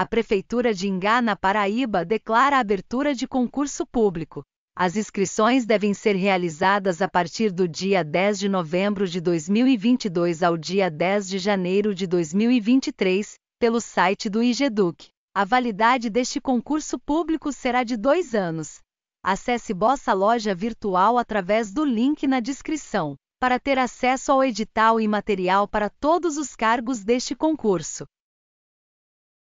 A Prefeitura de Ingá, na Paraíba, declara a abertura de concurso público. As inscrições devem ser realizadas a partir do dia 10 de novembro de 2022 ao dia 10 de janeiro de 2023, pelo site do IGEDUC. A validade deste concurso público será de dois anos. Acesse Bossa loja virtual através do link na descrição, para ter acesso ao edital e material para todos os cargos deste concurso.